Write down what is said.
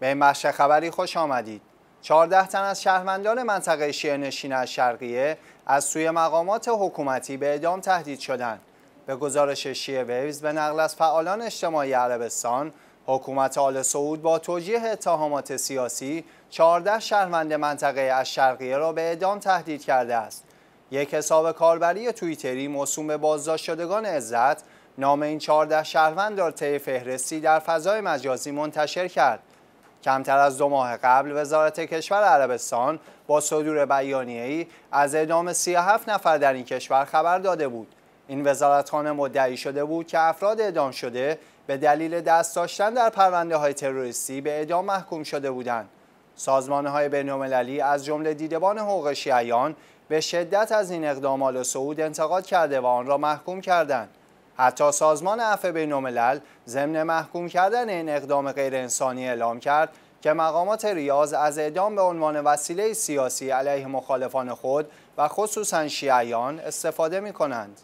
به بخش خبری خوش آمدید. 14 تن از شهروندان منطقه نشین از شرقیه از سوی مقامات حکومتی به اعدام تهدید شدند. به گزارش شیعه ویوز به نقل از فعالان اجتماعی عربستان، حکومت آل سعود با توجیه اتهامات سیاسی 14 شهروند منطقه از شرقیه را به اعدام تهدید کرده است. یک حساب کاربری توییتری موسوم به بازداشت شدگان عزت نام این 14 شهروند را طی فهرستی در فضای مجازی منتشر کرد کمتر از دو ماه قبل وزارت کشور عربستان با صدور ای از اعدام 37 نفر در این کشور خبر داده بود. این وزارتخانه مدعی شده بود که افراد اعدام شده به دلیل دست داشتن در پرونده های تروریستی به اعدام محکوم شده بودند. سازمان های بین‌المللی از جمله دیدبان حقوق شیعیان به شدت از این اقدام آل سعود انتقاد کرده و آن را محکوم کردند. حتی سازمان عفو بین الملل ضمن محکوم کردن این اقدام غیر انسانی اعلام کرد که مقامات ریاض از اعدام به عنوان وسیله سیاسی علیه مخالفان خود و خصوصا شیعیان استفاده می کنند.